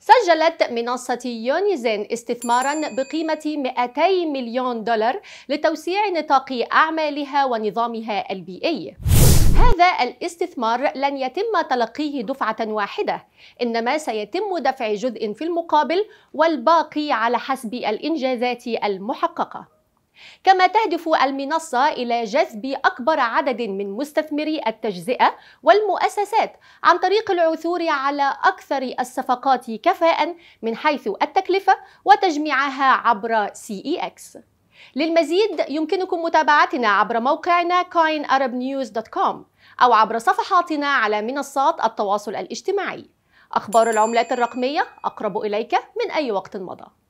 سجلت منصة يونيزن استثمارا بقيمة 200 مليون دولار لتوسيع نطاق أعمالها ونظامها البيئي هذا الاستثمار لن يتم تلقيه دفعة واحدة، إنما سيتم دفع جزء في المقابل والباقي على حسب الإنجازات المحققة. كما تهدف المنصة إلى جذب أكبر عدد من مستثمري التجزئة والمؤسسات عن طريق العثور على أكثر الصفقات كفاءة من حيث التكلفة وتجميعها عبر CEX للمزيد يمكنكم متابعتنا عبر موقعنا coinarabnews.com أو عبر صفحاتنا على منصات التواصل الاجتماعي أخبار العملات الرقمية أقرب إليك من أي وقت مضى